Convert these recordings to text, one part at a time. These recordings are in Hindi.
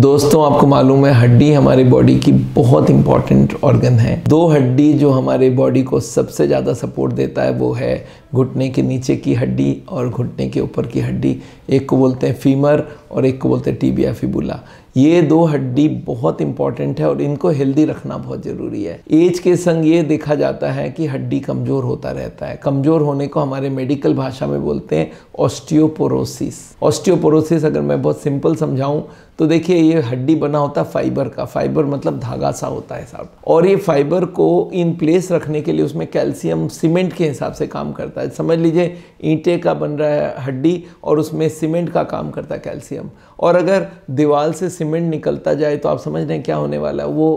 दोस्तों आपको मालूम है हड्डी हमारे बॉडी की बहुत इंपॉर्टेंट ऑर्गन है दो हड्डी जो हमारे बॉडी को सबसे ज़्यादा सपोर्ट देता है वो है घुटने के नीचे की हड्डी और घुटने के ऊपर की हड्डी एक को बोलते हैं फीमर और एक को बोलते हैं टीबिया फिबुला ये दो हड्डी बहुत इंपॉर्टेंट है और इनको हेल्दी रखना बहुत ज़रूरी है एज के संग ये देखा जाता है कि हड्डी कमज़ोर होता रहता है कमज़ोर होने को हमारे मेडिकल भाषा में बोलते हैं ऑस्टियोपोरोसिस ऑस्टियोपोरोसिस अगर मैं बहुत सिंपल समझाऊं तो देखिए ये हड्डी बना होता है फाइबर का फाइबर मतलब धागा सा होता है साहब और ये फाइबर को इन प्लेस रखने के लिए उसमें कैल्शियम सीमेंट के हिसाब से काम करता है समझ लीजिए ईंटे का बन रहा है हड्डी और उसमें सीमेंट का काम करता है कैल्शियम हम और अगर दीवार से सीमेंट निकलता जाए तो आप समझ रहे हैं क्या होने वाला है वो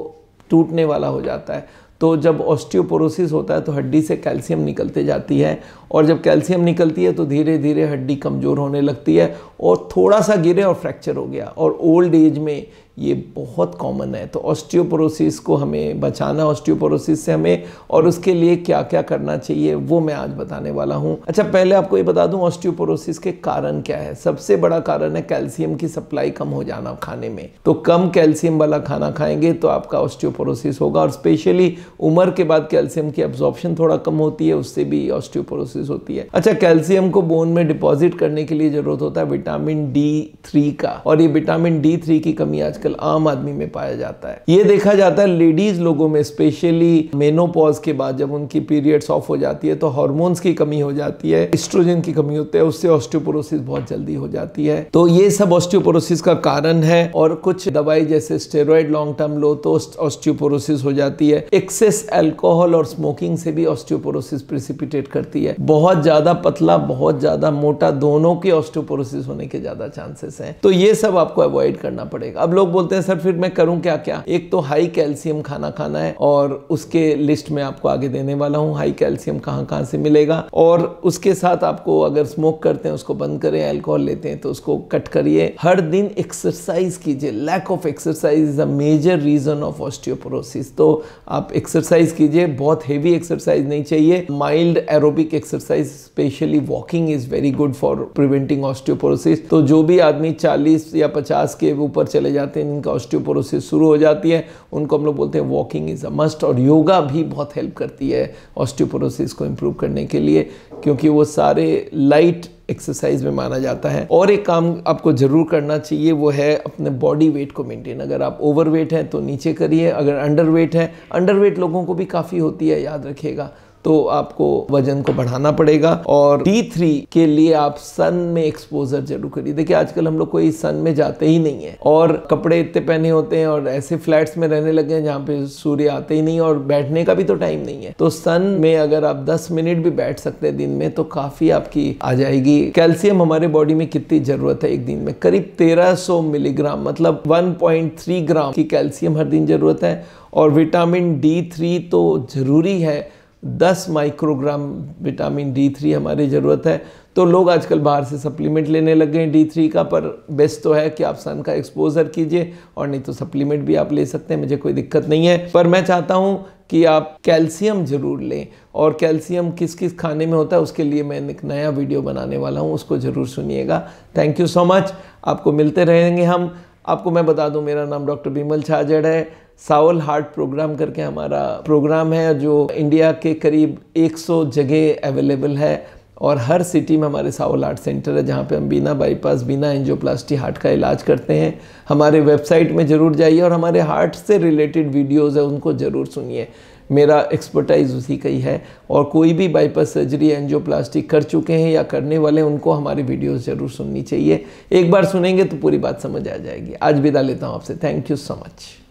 टूटने वाला हो जाता है तो जब ऑस्टियोपोरोसिस होता है तो हड्डी से कैल्शियम निकलते जाती है और जब कैल्शियम निकलती है तो धीरे धीरे हड्डी कमज़ोर होने लगती है और थोड़ा सा गिरे और फ्रैक्चर हो गया और ओल्ड एज में ये बहुत कॉमन है तो ऑस्टियोपोरोसिस को हमें बचाना ऑस्टियोपोरोसिस से हमें और उसके लिए क्या क्या करना चाहिए वो मैं आज बताने वाला हूँ अच्छा पहले आपको ये बता दूँ ऑस्टियोपोरोसिस के कारण क्या है सबसे बड़ा कारण है कैल्शियम की सप्लाई कम हो जाना खाने में तो कम कैल्शियम वाला खाना खाएंगे तो आपका ऑस्टियोपोरोसिस होगा और स्पेशली उम्र के बाद कैल्शियम की एब्जॉर्बशन थोड़ा कम होती है उससे भी ऑस्टियोपोरोसिस होती है अच्छा कैल्शियम को बोन में डिपॉजिट करने के लिए जरूरत होता है विटामिन डी थ्री का और ये विटामिन डी थ्री की कमी आज आजकल आम आदमी में पाया जाता है ये देखा जाता है लेडीज लोगों में स्पेशली मेनोपॉज के बाद जब उनकी पीरियड्स ऑफ हो जाती है तो हॉर्मोन्स की कमी हो जाती है एस्ट्रोजन की कमी होती है उससे ऑस्टियोपोरोसिस बहुत जल्दी हो जाती है तो ये सब ऑस्टियोपोरोसिस का कारण है और कुछ दवाई जैसे स्टेरॉयड लॉन्ग टर्म लो तो ऑस्टियोपोरोसिस हो जाती है एक्सेस एल्कोहल और स्मोकिंग से भी ऑस्टियोपोरोसिस प्रिसिपिटेट करती है बहुत ज्यादा पतला बहुत ज्यादा मोटा दोनों के ऑस्टियोपोरोसिस होने के ज्यादा चांसेस हैं तो ये सब आपको अवॉइड करना पड़ेगा अब लोग बोलते हैं सर फिर मैं करूं क्या क्या एक तो हाई कैल्शियम खाना खाना है और उसके लिस्ट में आपको आगे देने वाला हूं हाई कैल्शियम कहां कहां से मिलेगा और उसके साथ आपको अगर स्मोक करते हैं उसको बंद करें एल्कोहल लेते हैं तो उसको कट करिए हर दिन एक्सरसाइज कीजिए lack of exercise is a major reason of osteoporosis तो आप एक्सरसाइज कीजिए बहुत हेवी एक्सरसाइज नहीं चाहिए mild aerobic exercise specially walking is very good for preventing osteoporosis तो जो भी आदमी चालीस या पचास के ऊपर चले जाते हैं पेन इनका ऑस्टियोपोरोसिस शुरू हो जाती है उनको हम लोग बोलते हैं वॉकिंग इज़ अ मस्ट और योगा भी बहुत हेल्प करती है ऑस्टियोपोरोसिस को इम्प्रूव करने के लिए क्योंकि वो सारे लाइट एक्सरसाइज में माना जाता है और एक काम आपको ज़रूर करना चाहिए वो है अपने बॉडी वेट को मेंटेन अगर आप ओवरवेट हैं तो नीचे करिए अगर अंडरवेट वेट है अंडर लोगों को भी काफ़ी होती है याद रखिएगा तो आपको वजन को बढ़ाना पड़ेगा और डी थ्री के लिए आप सन में एक्सपोजर जरूर करिए देखिए आजकल हम लोग कोई सन में जाते ही नहीं है और कपड़े इतने पहने होते हैं और ऐसे फ्लैट्स में रहने लगे हैं जहाँ पे सूर्य आते ही नहीं और बैठने का भी तो टाइम नहीं है तो सन में अगर आप दस मिनट भी बैठ सकते हैं दिन में तो काफ़ी आपकी आ जाएगी कैल्शियम हमारे बॉडी में कितनी ज़रूरत है एक दिन में करीब तेरह मिलीग्राम मतलब वन ग्राम की कैल्शियम हर दिन ज़रूरत है और विटामिन डी थ्री तो ज़रूरी है 10 माइक्रोग्राम विटामिन डी थ्री हमारी ज़रूरत है तो लोग आजकल बाहर से सप्लीमेंट लेने लग गए डी थ्री का पर बेस्ट तो है कि आप सन का एक्सपोजर कीजिए और नहीं तो सप्लीमेंट भी आप ले सकते हैं मुझे कोई दिक्कत नहीं है पर मैं चाहता हूँ कि आप कैल्शियम ज़रूर लें और कैल्शियम किस किस खाने में होता है उसके लिए मैं एक नया वीडियो बनाने वाला हूँ उसको ज़रूर सुनिएगा थैंक यू सो मच आपको मिलते रहेंगे हम आपको मैं बता दूं मेरा नाम डॉक्टर बीमल छाजड़ है सावल हार्ट प्रोग्राम करके हमारा प्रोग्राम है जो इंडिया के करीब 100 जगह अवेलेबल है और हर सिटी में हमारे सावल हार्ट सेंटर है जहाँ पे हम बिना बाईपास बिना एंजियोप्लास्टी हार्ट का इलाज करते हैं हमारे वेबसाइट में ज़रूर जाइए और हमारे हार्ट से रिलेटेड वीडियोज़ है उनको ज़रूर सुनिए मेरा एक्सपर्टाइज उसी का ही है और कोई भी बाईपास सर्जरी एंजियोप्लास्टी कर चुके हैं या करने वाले उनको हमारी वीडियोस ज़रूर सुननी चाहिए एक बार सुनेंगे तो पूरी बात समझ आ जाएगी आज विदा लेता हूँ आपसे थैंक यू सो मच